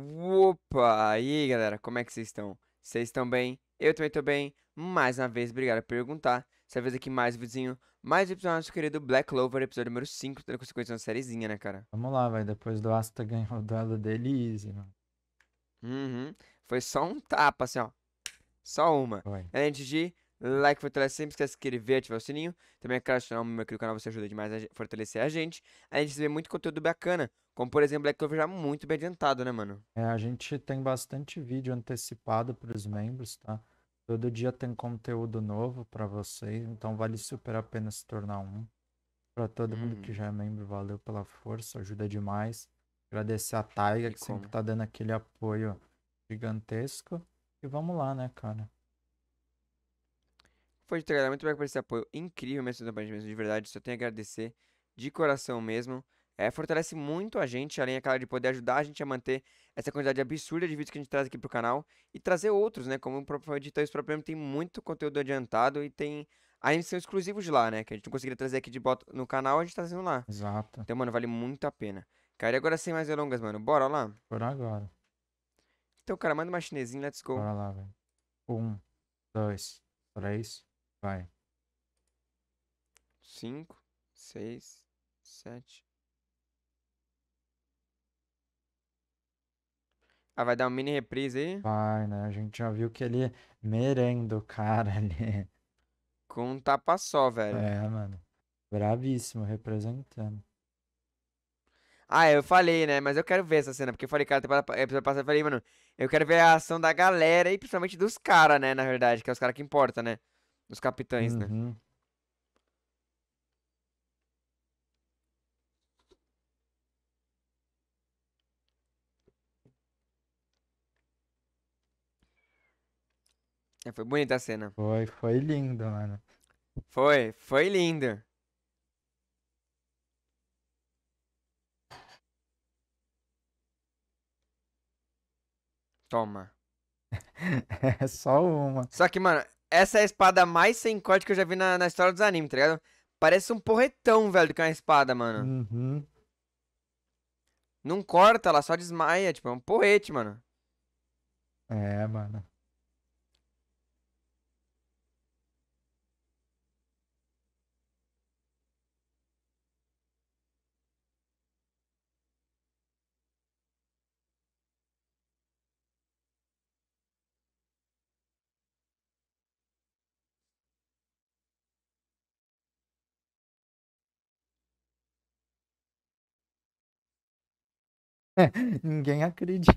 Opa! E aí, galera, como é que vocês estão? Vocês estão bem? Eu também tô bem. Mais uma vez, obrigado por perguntar. Dessa vez aqui mais um vizinho, mais um episódio do nosso querido Black Clover, episódio número 5, tendo consequência na sériezinha, né, cara? Vamos lá, vai Depois do Asta ganhou o duelo dele easy, mano. Uhum. Foi só um tapa, assim, ó. Só uma. Foi. Antes de like, fortalece sempre, esquece de inscrever, ativar o sininho. Também é claro, se não, meu do canal, você ajuda demais a fortalecer a gente. A gente vê muito conteúdo bacana. Como, por exemplo, Black é Clover já muito bem adiantado, né, mano? É, a gente tem bastante vídeo antecipado para os membros, tá? Todo dia tem conteúdo novo para vocês, então vale super a pena se tornar um. Para todo hum. mundo que uhum. já é membro, valeu pela força, ajuda demais. Agradecer a Taiga, que como? sempre tá dando aquele apoio gigantesco. E vamos lá, né, cara? Foi de galera. Muito obrigado por esse apoio incrível mesmo, de verdade. Só tenho a agradecer de coração mesmo é, fortalece muito a gente, além aquela é de poder ajudar a gente a manter essa quantidade absurda de vídeos que a gente traz aqui pro canal e trazer outros, né? Como o próprio Editor Isso Problema tem muito conteúdo adiantado e tem ainda são exclusivos lá, né? Que a gente não conseguiria trazer aqui de bota no canal, a gente tá trazendo lá. Exato. Então, mano, vale muito a pena. Cara, e agora sem mais delongas, mano, bora lá? Bora agora. Então, cara, manda uma chinesinha, let's go. Bora lá, velho. Um, dois, três, vai. Cinco, seis, sete, Ah, vai dar uma mini reprise aí? Vai, né? A gente já viu que ele é merendo o cara ali. Com um tapa só, velho. É, mano. Bravíssimo, representando. Ah, eu falei, né? Mas eu quero ver essa cena, porque eu falei, cara, episódio passado eu falei, mano, eu quero ver a ação da galera e principalmente dos caras, né? Na verdade, que é os caras que importa, né? Dos capitães, né? uhum. né? Né? foi bonita a cena. Foi, foi lindo, mano. Foi, foi lindo. Toma. é só uma. Só que, mano, essa é a espada mais sem corte que eu já vi na, na história dos animes, tá ligado? Parece um porretão, velho, que é uma espada, mano. Uhum. Não corta, ela só desmaia, tipo, é um porrete, mano. É, mano. Ninguém acredita.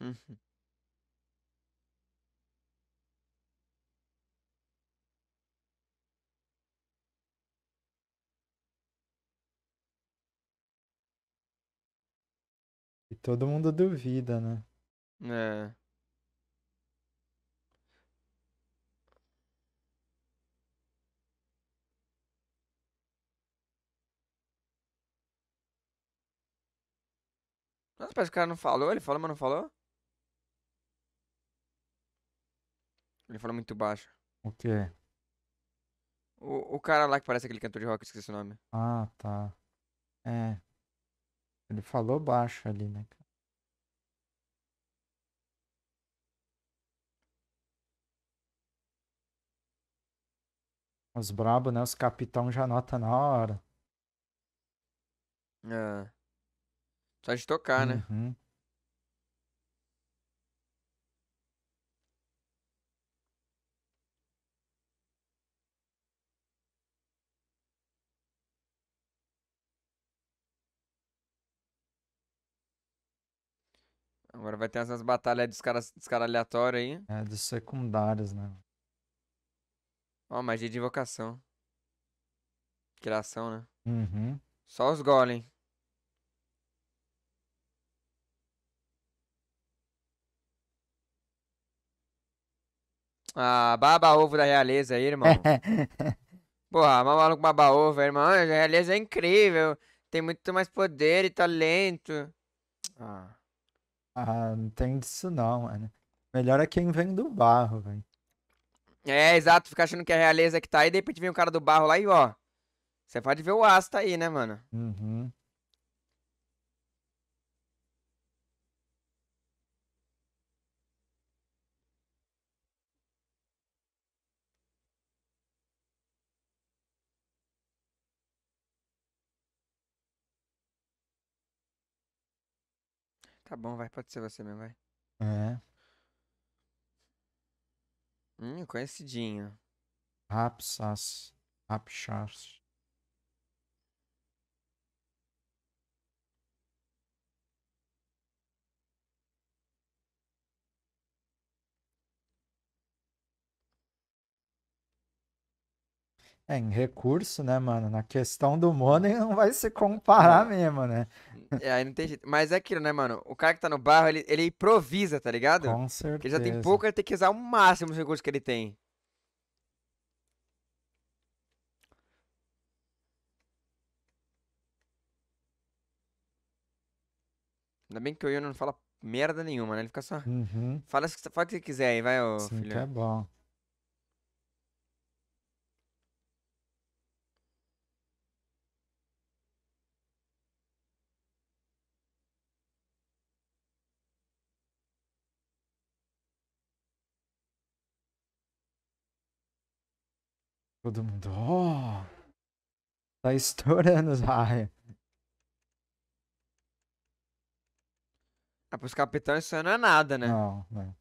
Uhum. E todo mundo duvida, né? É. Nossa, parece que o cara não falou. Ele falou, mas não falou? Ele falou muito baixo. O quê? O, o cara lá que parece aquele cantor de rock, esqueci o nome. Ah, tá. É. Ele falou baixo ali, né, cara? Os brabo, né? Os capitão já nota na hora. É. Só de tocar, né? Uhum. Agora vai ter essas batalhas dos caras, aleatórios aí. É, dos secundários, né? Ó, oh, magia de invocação. Criação, né? Uhum. Só os golems. Ah, baba ovo da realeza aí, irmão. Porra, maluco baba ovo, irmão. Ah, a realeza é incrível. Tem muito mais poder e talento. Ah. Ah, não tem disso não, mano. Melhor é quem vem do barro, velho. É, exato. Fica achando que a realeza que tá aí, de repente vem o cara do barro lá e ó. Você pode ver o asta tá aí, né, mano? Uhum. Tá bom, vai, pode ser você mesmo, vai. É. Hum, conhecidinho. Rapsas. Rapsas. É, em recurso, né, mano? Na questão do Money não vai se comparar é. mesmo, né? É, aí não tem jeito. Mas é aquilo, né, mano? O cara que tá no barro, ele, ele improvisa, tá ligado? Com certeza. Ele já tem pouco, ele tem que usar o máximo dos recursos que ele tem. Ainda bem que o Ian não fala merda nenhuma, né? Ele fica só. Uhum. Fala, fala o que você quiser aí, vai, ô Sim, filho. Que é bom. Todo mundo, oh, tá estourando os raios. Ah, pros capitães isso não é nada, né? Não, não. É.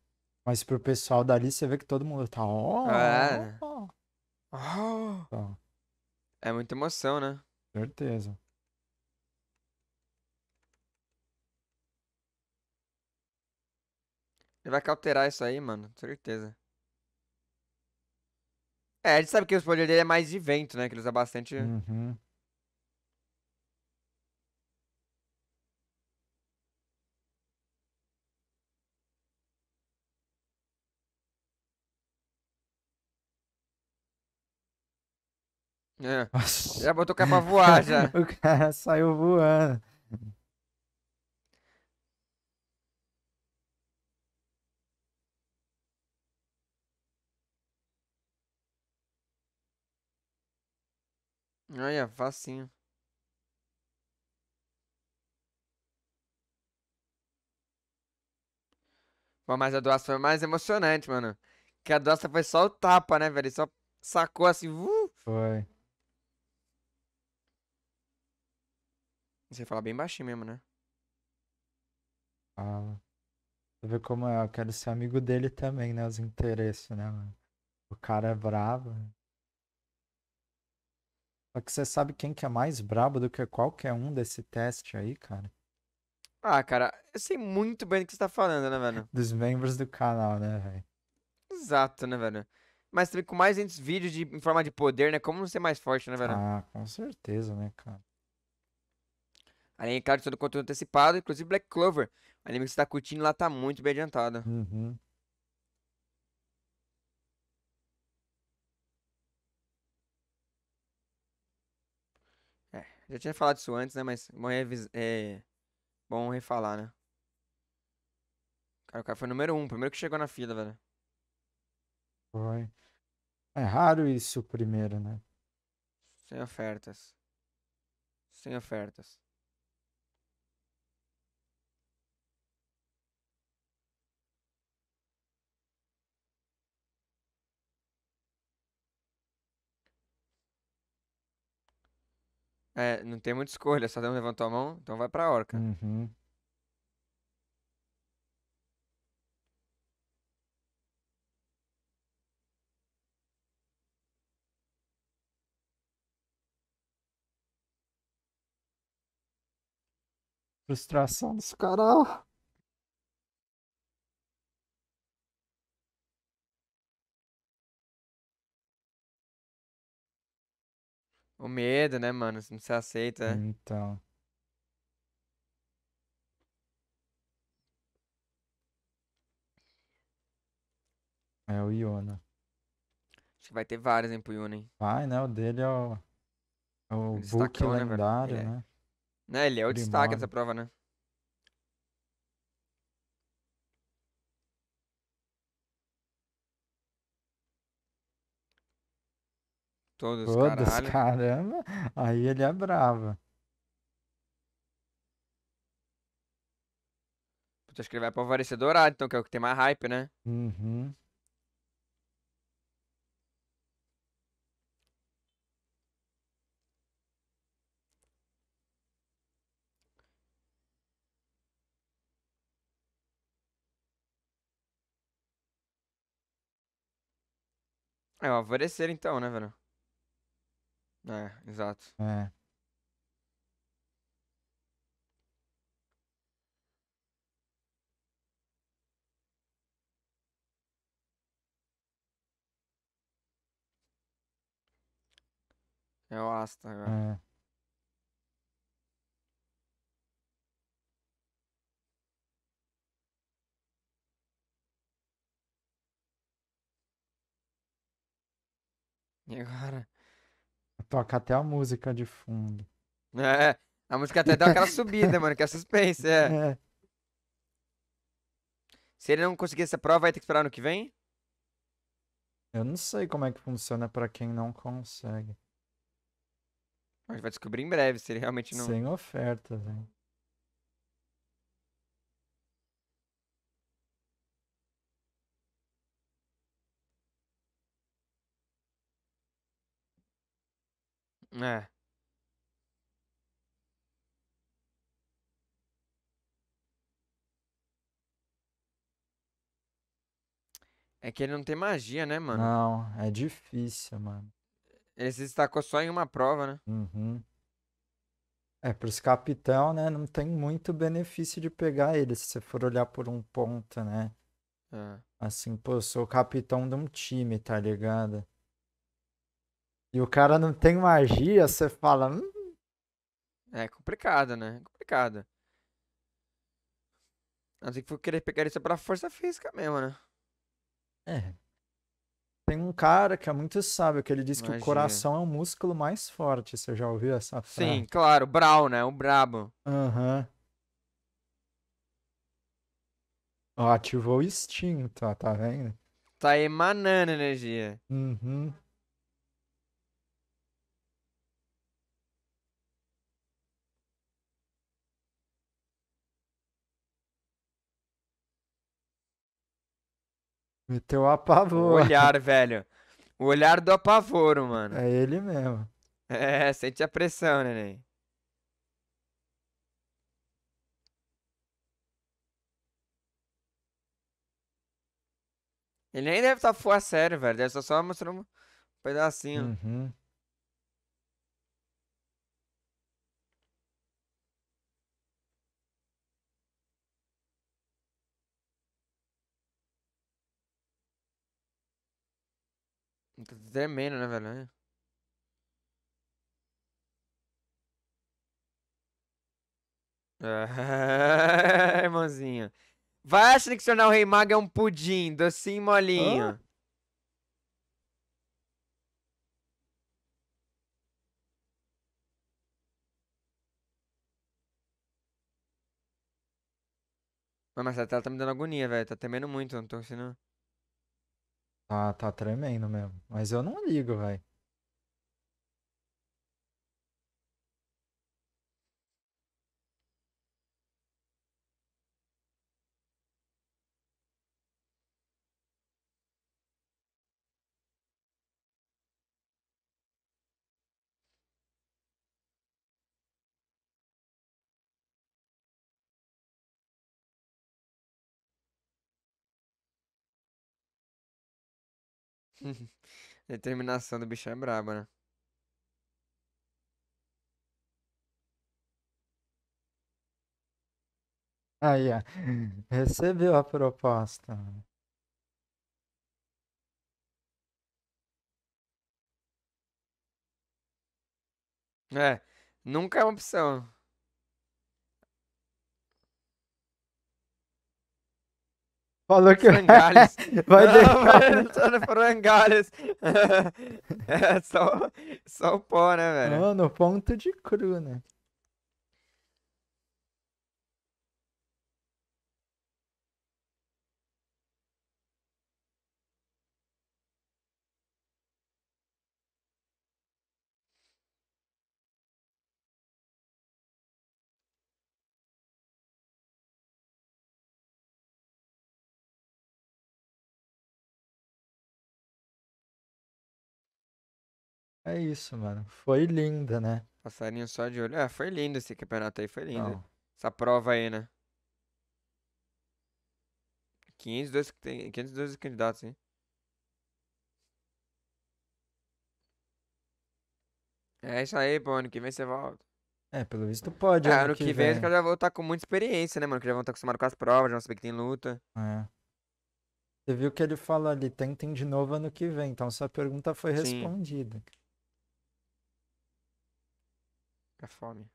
Mas pro pessoal dali, você vê que todo mundo tá, oh, é. Né? Oh. Oh. oh. Tá. é muita emoção, né? Certeza. Ele vai cauterar isso aí, mano. Certeza. É, a gente sabe que o poder dele é mais de vento, né? Que ele usa bastante. Uhum. É. Já botou o cara pra voar já. o cara saiu voando. Olha, facinho. Bom, mas a doação foi mais emocionante, mano. Que a doação foi só o tapa, né, velho? Ele só sacou assim, uh! Foi. Você fala bem baixinho mesmo, né? Fala. Você vê como é, eu quero ser amigo dele também, né? Os interesses, né, mano? O cara é bravo. Né? Só que você sabe quem que é mais brabo do que qualquer um desse teste aí, cara? Ah, cara, eu sei muito bem do que você tá falando, né, velho? Dos membros do canal, né, velho? Exato, né, velho? Mas também com mais vídeos de, em forma de poder, né? Como não ser mais forte, né, velho? Ah, com certeza, né, cara? Além, é claro, de todo o conteúdo antecipado, inclusive Black Clover. O anime que você tá curtindo lá tá muito bem adiantado. Uhum. Já tinha falado isso antes, né? Mas bom, é, é, bom refalar, né? Cara, o cara foi número um, primeiro que chegou na fila, velho. Foi. É raro isso, o primeiro, né? Sem ofertas. Sem ofertas. É, não tem muita escolha, é só não levantou a mão, então vai pra orca. Uhum. Frustração dos caras. O medo, né, mano? se não se aceita. É. Então. É o Iona. Acho que vai ter vários, hein, pro Iona hein? Vai, né? O dele é o. É o Book né, lendário, é. né, é. né? ele é o destaque dessa prova, né? todas, todas caralho. caramba. Aí ele é bravo. Puta, acho que ele vai pro Alvarecer Dourado, então, que é o que tem mais hype, né? Uhum. É o Alvorecer então, né, velho? É, exato. É. É o Asta agora. É. E agora? Toca até a música de fundo. É, a música até dá aquela subida, mano, que é suspense, é. é. Se ele não conseguir essa prova, vai ter que esperar no que vem? Eu não sei como é que funciona para quem não consegue. A gente vai descobrir em breve se ele realmente não. Sem oferta, velho. É. É que ele não tem magia, né, mano? Não, é difícil, mano. Ele se destacou só em uma prova, né? Uhum. É, pros capitão, né, não tem muito benefício de pegar ele, se você for olhar por um ponto, né? É. Assim, pô, eu sou capitão de um time, tá ligado? e o cara não tem magia, você fala. Hum. É complicado, né? É complicado. A não ser que for querer pegar isso pra força física mesmo, né? É. Tem um cara que é muito sábio, que ele diz magia. que o coração é o músculo mais forte. Você já ouviu essa frase? Sim, claro. Brau, né? O brabo. Aham. Uhum. Ó, ativou o instinto, ó, tá vendo? Tá emanando energia. Uhum. Meteu apavoro. O olhar, velho. O olhar do apavoro, mano. É ele mesmo. É, sente a pressão, neném. Ele nem deve estar tá full a sério, velho. Deve estar só mostrando um pedacinho. Uhum. Tremendo, né, velho? Ah, irmãozinho. Vai achando que o Rei Mago é um pudim, docinho molinho. Oh. Mas a tela tá me dando agonia, velho. Tá temendo muito, não tô conseguindo. Tá, tá tremendo mesmo. Mas eu não ligo, velho. Determinação do bicho é braba, né? Aí, ó. Recebeu a proposta. É, nunca é uma opção. Falou que vai não, deixar... frangalhos. Né? é só, só o pó, né, velho? Mano, ponto de cru, né? É isso, mano. Foi linda, né? Passarinho só de olho. Ah, foi lindo esse campeonato aí, foi lindo. Não. Essa prova aí, né? 512, 512 candidatos, hein? É isso aí, pô. Ano que vem você volta. É, pelo visto pode. É, ano, ano que, que vem, vem. os caras já vão estar tá com muita experiência, né, mano? Que já vão estar tá acostumados com as provas, já vão saber que tem luta. É. Você viu que ele fala ali, tentem de novo ano que vem. Então sua pergunta foi Sim. respondida a fome.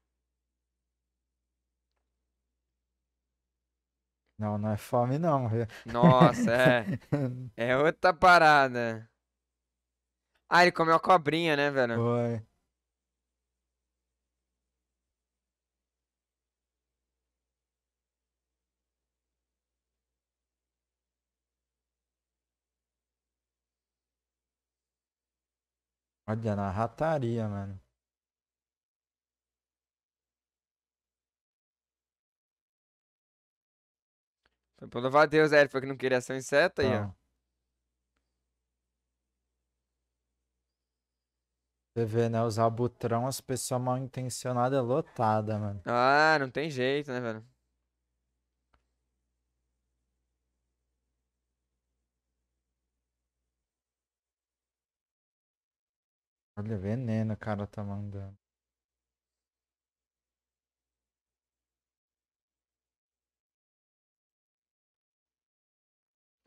Não, não é fome, não. Nossa, é. é outra parada. Ah, ele comeu a cobrinha, né, velho? Foi. Olha, na rataria, mano. Foi pra louvar a Deus, é. Ele foi que não queria ser um inseto aí, ó. Você vê, né? Os albutrão, as pessoas mal intencionadas é lotada, mano. Ah, não tem jeito, né, velho? Olha, veneno o cara tá mandando.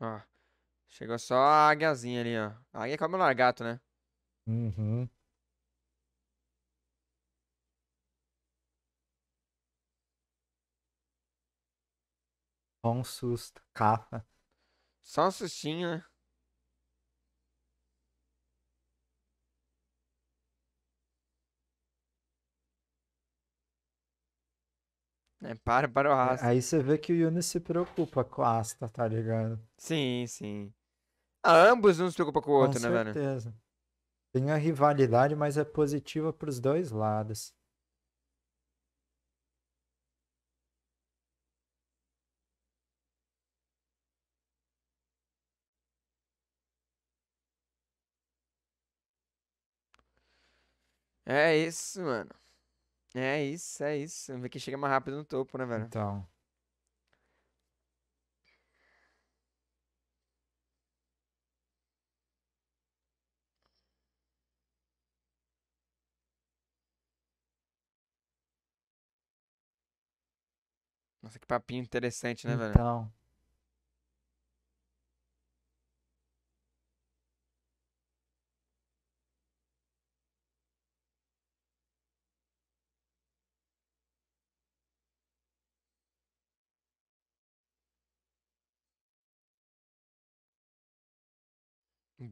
Ó. Chegou só a águiazinha ali, ó. A águia como é o largato, né? Uhum. Só um susto. Capa. Só um sustinho, né? É, para, para o é, Asta. Aí você vê que o Yuni se preocupa com o Asta, tá ligado? Sim, sim. ambos se preocupam com o outro, com né, velho? Com certeza. Tem a rivalidade, mas é positiva pros dois lados. É isso, mano. É isso, é isso. Vamos ver quem chega mais rápido no topo, né, velho? Então. Nossa, que papinho interessante, né, velho? Então.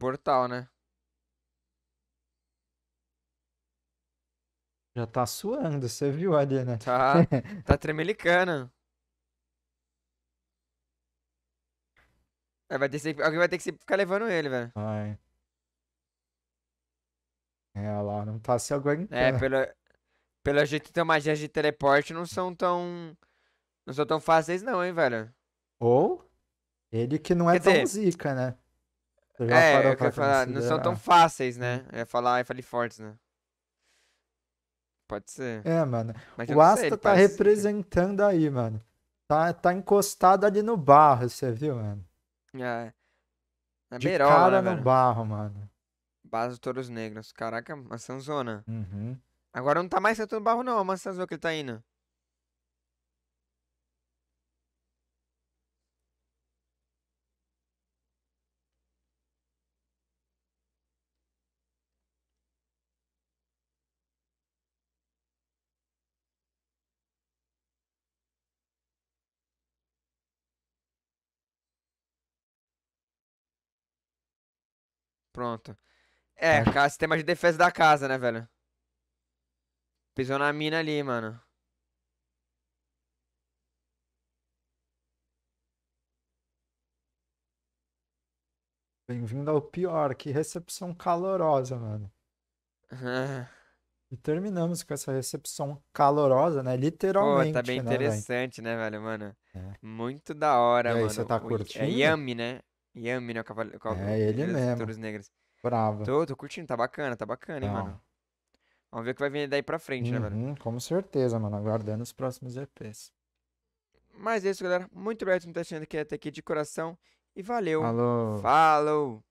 portal, né? Já tá suando, você viu ali, né? Tá, tá tremelicando. É, vai ter que, alguém vai ter que ficar levando ele, velho. Ai. É, lá, não tá se aguentando. É, pelo, pelo jeito, então, magias de teleporte não são tão... Não são tão fáceis não, hein, velho. Ou ele que não é Quer tão zica, né? É, eu quero falar, não são tão fáceis, né? É falar e é falar de Fortes, né? Pode ser. É, mano. Mas o Asta sei, tá representando ser. aí, mano. Tá, tá encostado ali no barro, você viu, mano? É. Na é De beirola, cara né, no barro, mano. Base de Touros Negros. Caraca, maçãzona. Uhum. Agora não tá mais no barro, não. A maçãzona que ele tá indo. Pronto. É, ah. sistema de defesa da casa, né, velho? Pisou na mina ali, mano. Bem-vindo ao pior, que recepção calorosa, mano. e terminamos com essa recepção calorosa, né? Literalmente. Pô, tá bem né, interessante, né, velho, mano? É. Muito da hora, e aí, mano. Você tá é curtindo? É Yami, né? Yami, né? O cavaleiro. O cavaleiro é, ele mesmo. Negras. Brava. Tô, tô curtindo, tá bacana, tá bacana, hein, Não. Tá. mano. Vamos ver o que vai vir daí pra frente, né, uhum, né, velho? Com certeza, mano. Aguardando os próximos EPs. Mas é isso, galera. Muito obrigado por estar assistindo aqui até aqui de coração. E valeu. Falou. Falou.